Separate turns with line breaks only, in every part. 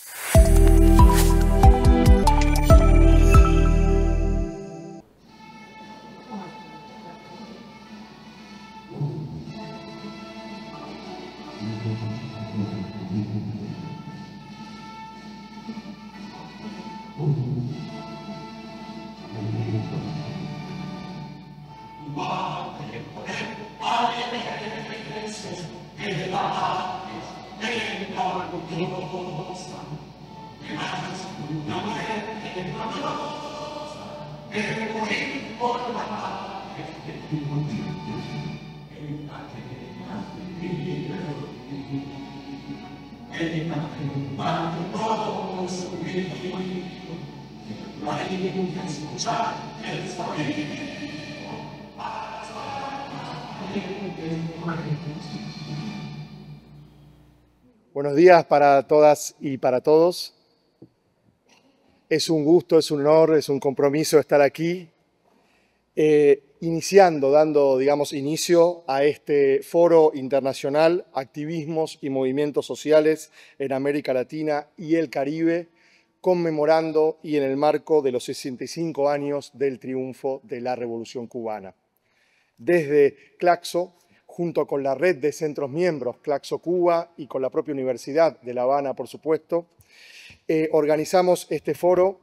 you
Buenos días para todas y para todos. Es un gusto, es un honor, es un compromiso estar aquí. Eh, iniciando, dando, digamos, inicio a este foro internacional, activismos y movimientos sociales en América Latina y el Caribe, conmemorando y en el marco de los 65 años del triunfo de la Revolución cubana. Desde Claxo, junto con la red de centros miembros Claxo Cuba y con la propia Universidad de La Habana, por supuesto, eh, organizamos este foro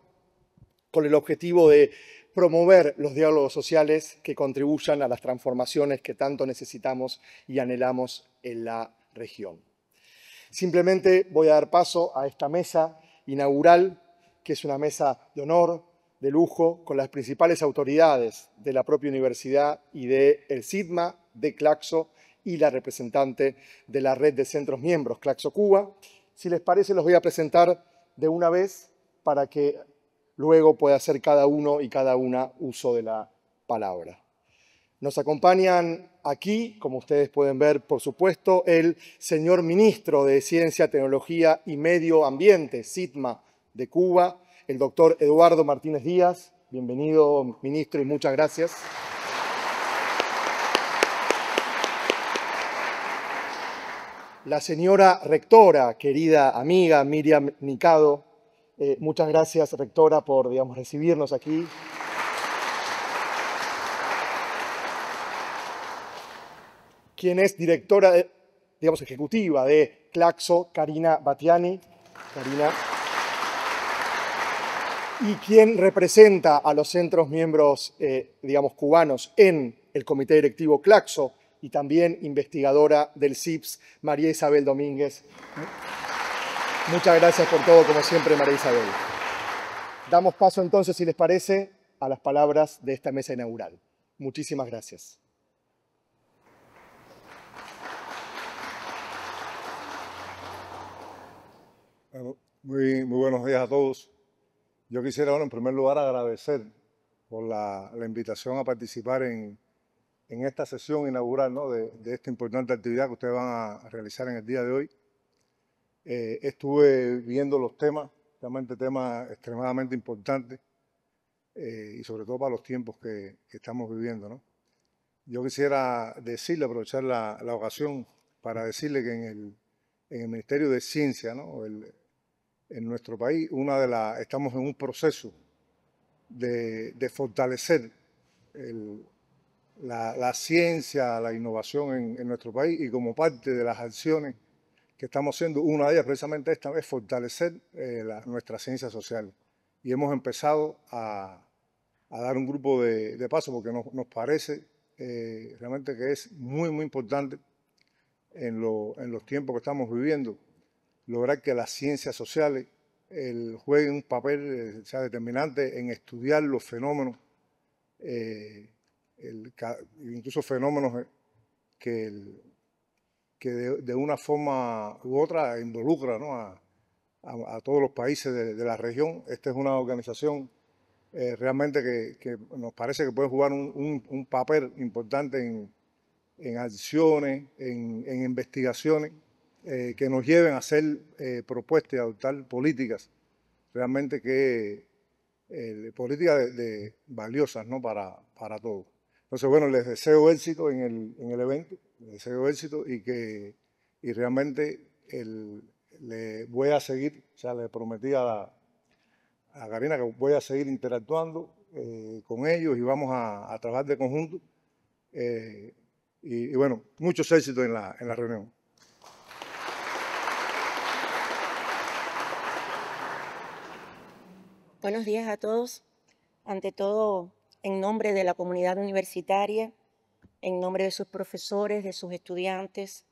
con el objetivo de promover los diálogos sociales que contribuyan a las transformaciones que tanto necesitamos y anhelamos en la región. Simplemente voy a dar paso a esta mesa inaugural, que es una mesa de honor, de lujo, con las principales autoridades de la propia universidad y de el SIDMA, de Claxo y la representante de la red de centros miembros, Claxo Cuba. Si les parece, los voy a presentar de una vez para que luego puede hacer cada uno y cada una uso de la palabra. Nos acompañan aquí, como ustedes pueden ver, por supuesto, el señor ministro de Ciencia, Tecnología y Medio Ambiente, SITMA, de Cuba, el doctor Eduardo Martínez Díaz. Bienvenido, ministro, y muchas gracias. La señora rectora, querida amiga Miriam Nicado, eh, muchas gracias, rectora, por digamos, recibirnos aquí. Quien es directora, digamos, ejecutiva de Claxo, Karina Batiani. Karina. Y quien representa a los centros miembros, eh, digamos, cubanos en el comité directivo Claxo y también investigadora del CIPS, María Isabel Domínguez. Muchas gracias por todo, como siempre, María Isabel. Damos paso entonces, si les parece, a las palabras de esta mesa inaugural. Muchísimas gracias.
muy, buenos días a todos. Yo quisiera ahora, en primer lugar, agradecer por la, invitación a participar en, esta sesión inaugural de, esta importante actividad que ustedes van a realizar en el día de hoy eh, estuve viendo los temas, realmente temas extremadamente importantes eh, y sobre todo para los tiempos que, estamos viviendo. ¿no? Yo quisiera decirle, aprovechar la, ocasión para decirle que en el, en Ministerio de Ciencia, en nuestro país, una de estamos en un proceso de, fortalecer la, ciencia, la innovación en nuestro país y como parte de las acciones que estamos haciendo, una de ellas precisamente esta es fortalecer eh, nuestra ciencia social. Y hemos empezado a, dar un grupo de, pasos porque nos, parece eh, realmente que es muy, muy importante en, los tiempos que estamos viviendo lograr que las ciencias sociales jueguen un papel eh, sea determinante en estudiar los fenómenos, incluso fenómenos que el, que de, una forma u otra involucra a, todos los países de, la región. Esta es una organización eh, realmente que, nos parece que puede jugar un, papel importante en, acciones, en, investigaciones, eh, que nos lleven a hacer eh, propuestas y adoptar políticas realmente que políticas valiosas para, todos. Entonces, bueno, les deseo éxito en el evento deseo éxito y que y realmente le voy a seguir, o sea, le prometí a, a Karina que voy a seguir interactuando eh, con ellos y vamos a, trabajar de conjunto. Eh, y, y, bueno, muchos éxitos en la, en la reunión.
Buenos días a todos. Ante todo, en nombre de la comunidad universitaria, en nombre de sus profesores, de sus estudiantes,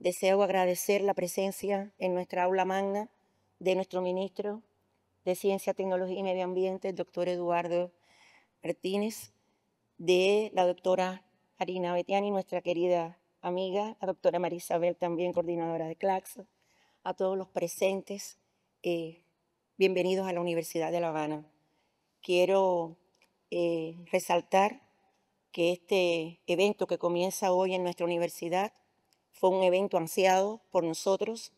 deseo agradecer la presencia en nuestra aula magna de nuestro ministro de Ciencia, Tecnología y Medio Ambiente, el doctor Eduardo Martínez, de la doctora Harina Betiani, nuestra querida amiga, la doctora Isabel, también coordinadora de Clax, a todos los presentes, eh, bienvenidos a la Universidad de La Habana. Quiero eh, resaltar que este evento que comienza hoy en nuestra universidad fue un evento ansiado por nosotros.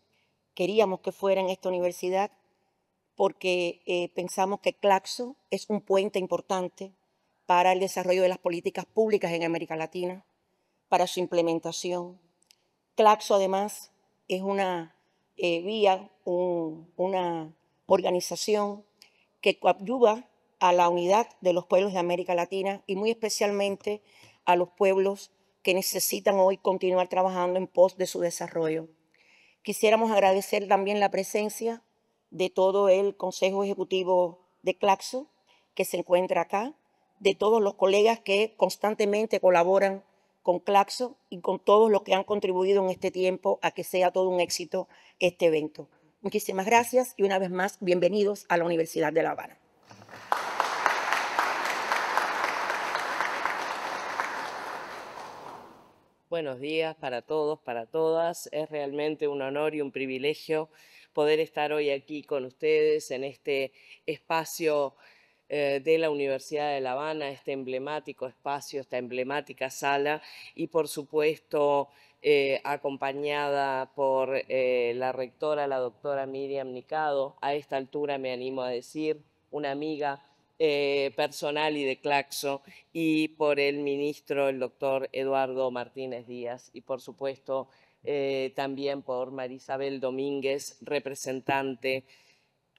Queríamos que fuera en esta universidad porque eh, pensamos que Claxo es un puente importante para el desarrollo de las políticas públicas en América Latina, para su implementación. Claxo además es una eh, vía, una organización que coadyuva a la unidad de los pueblos de América Latina y muy especialmente a los pueblos que necesitan hoy continuar trabajando en pos de su desarrollo. Quisiéramos agradecer también la presencia de todo el Consejo Ejecutivo de Claxo, que se encuentra acá, de todos los colegas que constantemente colaboran con Claxo y con todos los que han contribuido en este tiempo a que sea todo un éxito este evento. Muchísimas gracias y una vez más, bienvenidos a la Universidad de La Habana.
Buenos días para todos, para todas. Es realmente un honor y un privilegio poder estar hoy aquí con ustedes en este espacio eh, de la Universidad de La Habana, este emblemático espacio, esta emblemática sala y por supuesto eh, acompañada por eh, la rectora, la doctora Miriam Nicado, a esta altura me animo a decir, una amiga, eh, personal y de Claxo, y por el ministro, el doctor Eduardo Martínez Díaz, y por supuesto eh, también por Marisabel Domínguez, representante,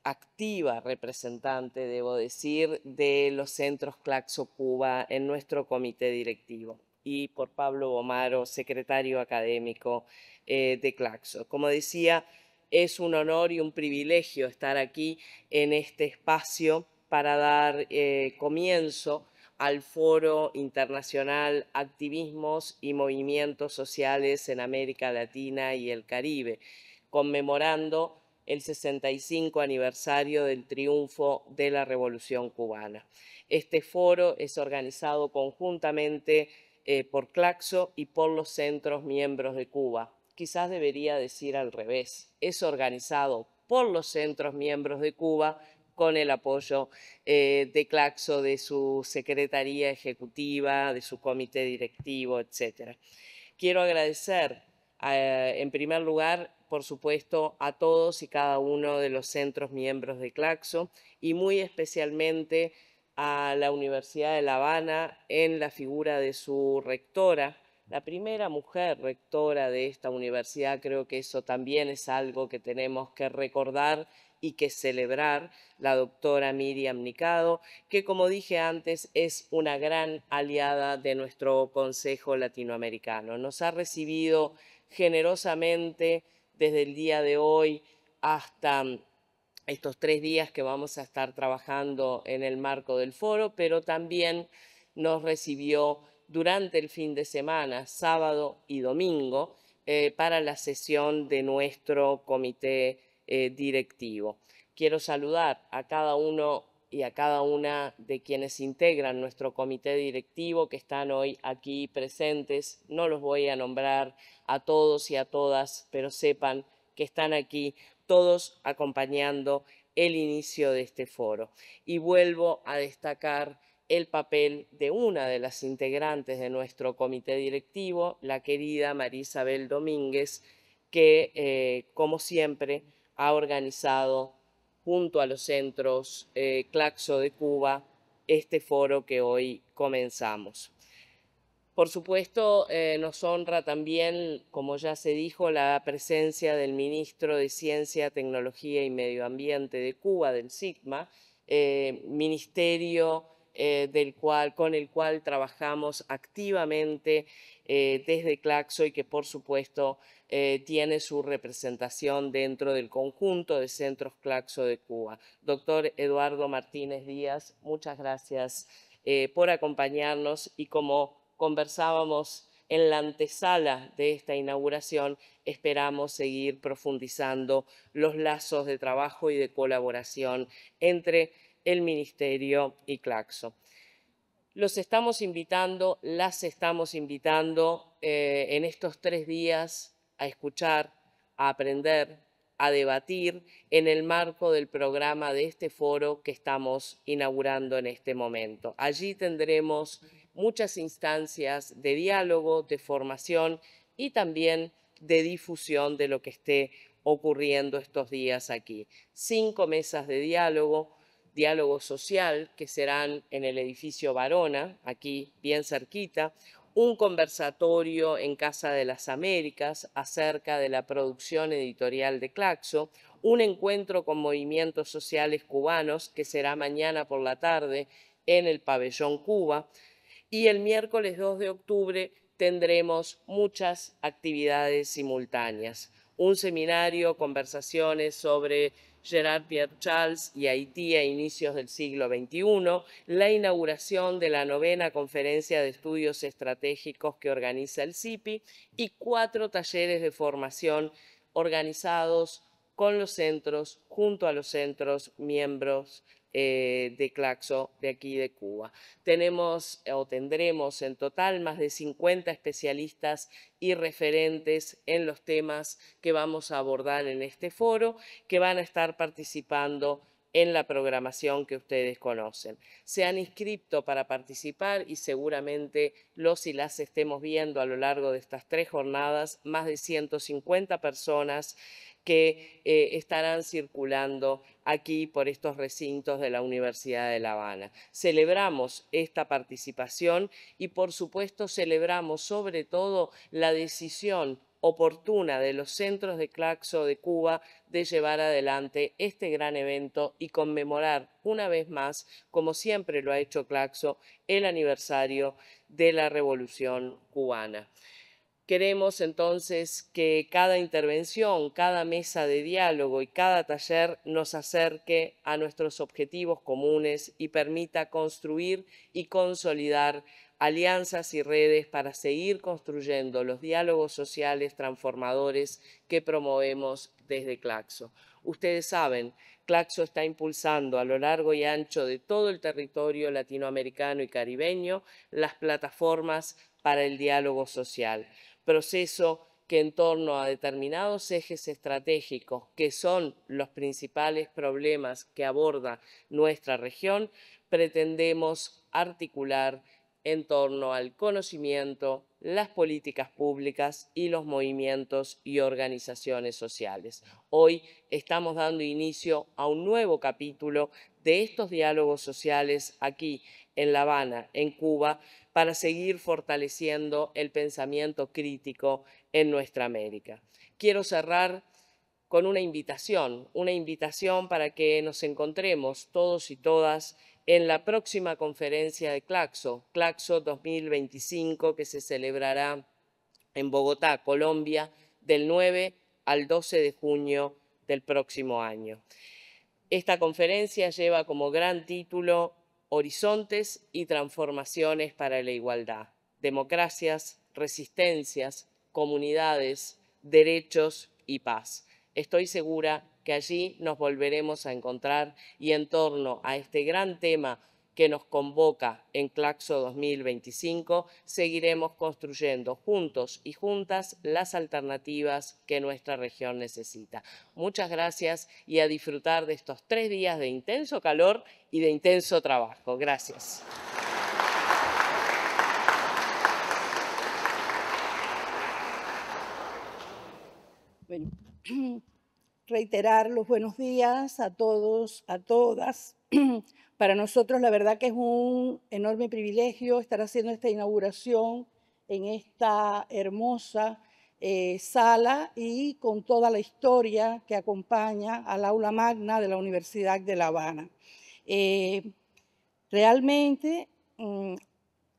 activa representante, debo decir, de los centros Claxo Cuba en nuestro comité directivo y por Pablo Bomaro, secretario académico eh, de Claxo. Como decía, es un honor y un privilegio estar aquí en este espacio para dar eh, comienzo al Foro Internacional Activismos y Movimientos Sociales en América Latina y el Caribe, conmemorando el 65 aniversario del triunfo de la Revolución Cubana. Este foro es organizado conjuntamente eh, por Claxo y por los centros miembros de Cuba. Quizás debería decir al revés, es organizado por los centros miembros de Cuba con el apoyo eh, de Claxo, de su Secretaría Ejecutiva, de su Comité Directivo, etc. Quiero agradecer, eh, en primer lugar, por supuesto, a todos y cada uno de los centros miembros de Claxo y muy especialmente a la Universidad de La Habana en la figura de su rectora, la primera mujer rectora de esta universidad, creo que eso también es algo que tenemos que recordar y que celebrar, la doctora Miriam Nicado, que como dije antes es una gran aliada de nuestro Consejo Latinoamericano. Nos ha recibido generosamente desde el día de hoy hasta mm, estos tres días que vamos a estar trabajando en el marco del foro, pero también nos recibió durante el fin de semana, sábado y domingo, eh, para la sesión de nuestro comité eh, directivo. Quiero saludar a cada uno y a cada una de quienes integran nuestro comité directivo que están hoy aquí presentes. No los voy a nombrar a todos y a todas, pero sepan que están aquí todos acompañando el inicio de este foro. Y vuelvo a destacar el papel de una de las integrantes de nuestro comité directivo, la querida María Isabel Domínguez, que, eh, como siempre, ha organizado junto a los centros eh, Claxo de Cuba este foro que hoy comenzamos. Por supuesto, eh, nos honra también, como ya se dijo, la presencia del ministro de Ciencia, Tecnología y Medio Ambiente de Cuba, del SIGMA, eh, ministerio eh, con el cual trabajamos activamente eh, desde Claxo y que por supuesto eh, tiene su representación dentro del conjunto de centros Claxo de Cuba. Doctor Eduardo Martínez Díaz, muchas gracias por acompañarnos y como conversábamos en la antesala de esta inauguración, esperamos seguir profundizando los lazos de trabajo y de colaboración entre el Ministerio y Claxo. Los estamos invitando, las estamos invitando eh, en estos tres días a escuchar, a aprender, a debatir en el marco del programa de este foro que estamos inaugurando en este momento. Allí tendremos muchas instancias de diálogo, de formación y también de difusión de lo que esté ocurriendo estos días aquí. Cinco mesas de diálogo, diálogo social, que serán en el edificio Barona, aquí bien cerquita, un conversatorio en Casa de las Américas acerca de la producción editorial de Claxo, un encuentro con movimientos sociales cubanos que será mañana por la tarde en el pabellón Cuba y el miércoles 2 de octubre tendremos muchas actividades simultáneas, un seminario, conversaciones sobre Gerard Pierre Charles y Haití a inicios del siglo XXI, la inauguración de la novena conferencia de estudios estratégicos que organiza el CIPI y cuatro talleres de formación organizados con los centros, junto a los centros miembros eh, de Claxo de aquí de Cuba. Tenemos eh, o tendremos en total más de 50 especialistas y referentes en los temas que vamos a abordar en este foro, que van a estar participando en la programación que ustedes conocen. Se han inscrito para participar y seguramente los y las estemos viendo a lo largo de estas tres jornadas, más de 150 personas que eh, estarán circulando aquí por estos recintos de la Universidad de La Habana. Celebramos esta participación y por supuesto celebramos sobre todo la decisión oportuna de los centros de Claxo de Cuba de llevar adelante este gran evento y conmemorar una vez más, como siempre lo ha hecho Claxo, el aniversario de la Revolución cubana. Queremos entonces que cada intervención, cada mesa de diálogo y cada taller nos acerque a nuestros objetivos comunes y permita construir y consolidar alianzas y redes para seguir construyendo los diálogos sociales transformadores que promovemos desde Claxo. Ustedes saben, Claxo está impulsando a lo largo y ancho de todo el territorio latinoamericano y caribeño las plataformas para el diálogo social proceso que en torno a determinados ejes estratégicos, que son los principales problemas que aborda nuestra región, pretendemos articular en torno al conocimiento, las políticas públicas y los movimientos y organizaciones sociales. Hoy estamos dando inicio a un nuevo capítulo de estos diálogos sociales aquí en La Habana, en Cuba, para seguir fortaleciendo el pensamiento crítico en nuestra América. Quiero cerrar con una invitación, una invitación para que nos encontremos todos y todas en la próxima conferencia de Claxo, Claxo 2025, que se celebrará en Bogotá, Colombia, del 9 al 12 de junio del próximo año. Esta conferencia lleva como gran título horizontes y transformaciones para la igualdad, democracias, resistencias, comunidades, derechos y paz. Estoy segura que allí nos volveremos a encontrar y en torno a este gran tema que nos convoca en Claxo 2025, seguiremos construyendo juntos y juntas las alternativas que nuestra región necesita. Muchas gracias y a disfrutar de estos tres días de intenso calor y de intenso trabajo. Gracias.
reiterar los buenos días a todos, a todas. Para nosotros la verdad que es un enorme privilegio estar haciendo esta inauguración en esta hermosa eh, sala y con toda la historia que acompaña al aula magna de la Universidad de La Habana. Eh, realmente mm,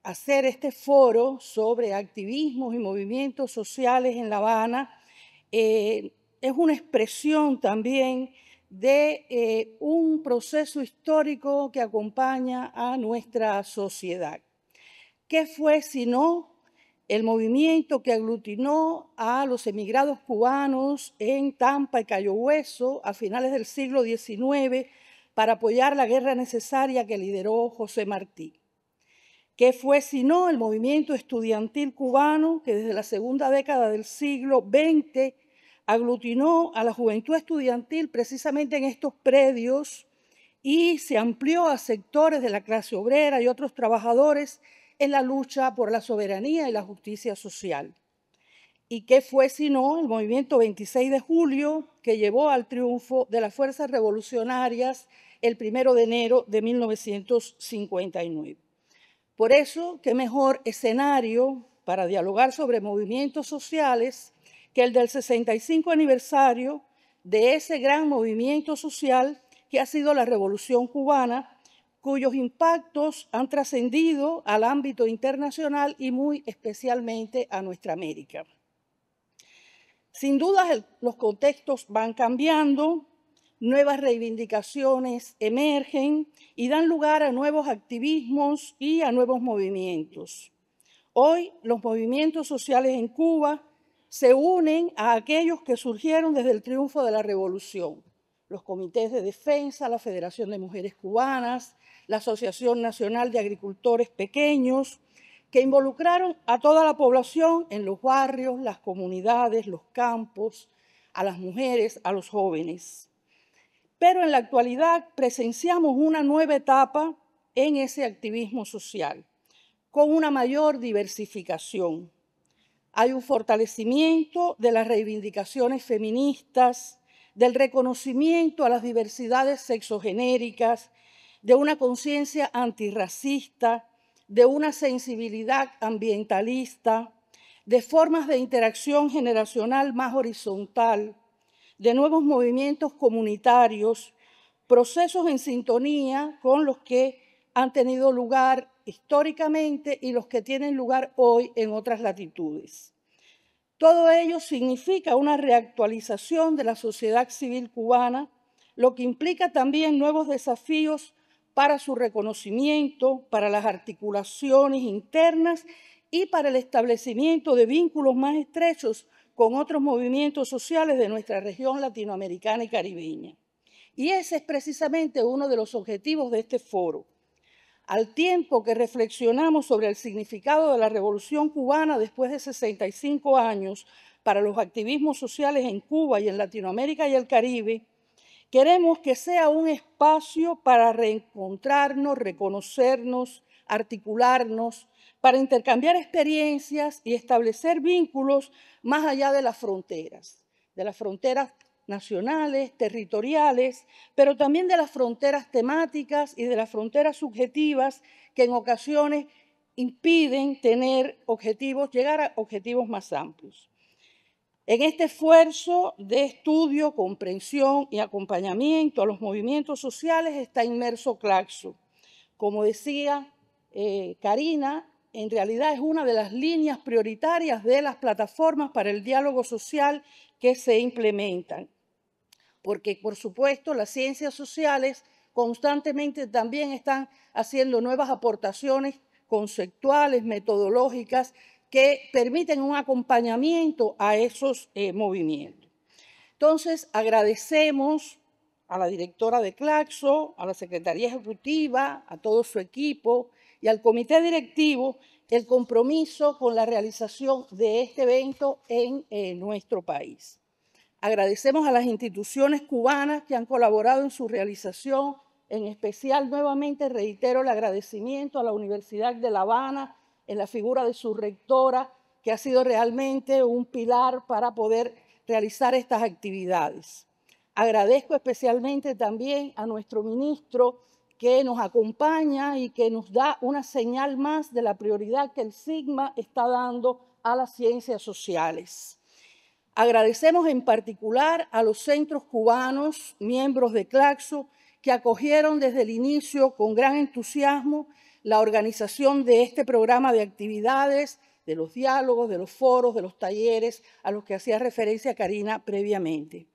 hacer este foro sobre activismos y movimientos sociales en La Habana eh, es una expresión también de eh, un proceso histórico que acompaña a nuestra sociedad. ¿Qué fue sino el movimiento que aglutinó a los emigrados cubanos en Tampa y Cayo Hueso a finales del siglo XIX para apoyar la guerra necesaria que lideró José Martí? ¿Qué fue sino el movimiento estudiantil cubano que desde la segunda década del siglo XX aglutinó a la juventud estudiantil precisamente en estos predios y se amplió a sectores de la clase obrera y otros trabajadores en la lucha por la soberanía y la justicia social. ¿Y qué fue sino el movimiento 26 de julio que llevó al triunfo de las fuerzas revolucionarias el 1 de enero de 1959? Por eso, qué mejor escenario para dialogar sobre movimientos sociales que el del 65 aniversario de ese gran movimiento social que ha sido la Revolución cubana, cuyos impactos han trascendido al ámbito internacional y muy especialmente a nuestra América. Sin duda los contextos van cambiando, nuevas reivindicaciones emergen y dan lugar a nuevos activismos y a nuevos movimientos. Hoy los movimientos sociales en Cuba se unen a aquellos que surgieron desde el triunfo de la revolución, los comités de defensa, la Federación de Mujeres Cubanas, la Asociación Nacional de Agricultores Pequeños, que involucraron a toda la población en los barrios, las comunidades, los campos, a las mujeres, a los jóvenes. Pero en la actualidad presenciamos una nueva etapa en ese activismo social, con una mayor diversificación hay un fortalecimiento de las reivindicaciones feministas, del reconocimiento a las diversidades sexogenéricas, de una conciencia antirracista, de una sensibilidad ambientalista, de formas de interacción generacional más horizontal, de nuevos movimientos comunitarios, procesos en sintonía con los que han tenido lugar históricamente y los que tienen lugar hoy en otras latitudes. Todo ello significa una reactualización de la sociedad civil cubana, lo que implica también nuevos desafíos para su reconocimiento, para las articulaciones internas y para el establecimiento de vínculos más estrechos con otros movimientos sociales de nuestra región latinoamericana y caribeña. Y ese es precisamente uno de los objetivos de este foro, al tiempo que reflexionamos sobre el significado de la revolución cubana después de 65 años para los activismos sociales en Cuba y en Latinoamérica y el Caribe, queremos que sea un espacio para reencontrarnos, reconocernos, articularnos, para intercambiar experiencias y establecer vínculos más allá de las fronteras, de las fronteras nacionales, territoriales, pero también de las fronteras temáticas y de las fronteras subjetivas que en ocasiones impiden tener objetivos, llegar a objetivos más amplios. En este esfuerzo de estudio, comprensión y acompañamiento a los movimientos sociales está inmerso Claxo. Como decía eh, Karina, en realidad es una de las líneas prioritarias de las plataformas para el diálogo social que se implementan porque por supuesto las ciencias sociales constantemente también están haciendo nuevas aportaciones conceptuales, metodológicas, que permiten un acompañamiento a esos eh, movimientos. Entonces, agradecemos a la directora de Claxo, a la Secretaría Ejecutiva, a todo su equipo y al comité directivo el compromiso con la realización de este evento en eh, nuestro país. Agradecemos a las instituciones cubanas que han colaborado en su realización, en especial nuevamente reitero el agradecimiento a la Universidad de La Habana en la figura de su rectora, que ha sido realmente un pilar para poder realizar estas actividades. Agradezco especialmente también a nuestro ministro que nos acompaña y que nos da una señal más de la prioridad que el SIGMA está dando a las ciencias sociales. Agradecemos en particular a los centros cubanos, miembros de Claxo, que acogieron desde el inicio con gran entusiasmo la organización de este programa de actividades, de los diálogos, de los foros, de los talleres a los que hacía referencia Karina previamente.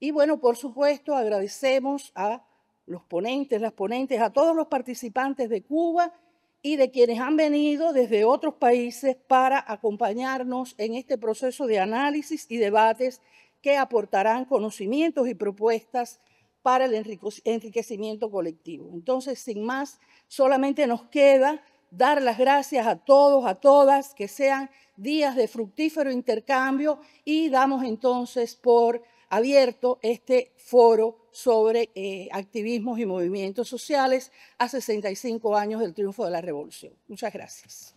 Y bueno, por supuesto, agradecemos a los ponentes, las ponentes, a todos los participantes de Cuba y de quienes han venido desde otros países para acompañarnos en este proceso de análisis y debates que aportarán conocimientos y propuestas para el enriquecimiento colectivo. Entonces, sin más, solamente nos queda dar las gracias a todos, a todas, que sean días de fructífero intercambio y damos entonces por abierto este foro sobre eh, activismos y movimientos sociales a 65 años del triunfo de la revolución. Muchas gracias.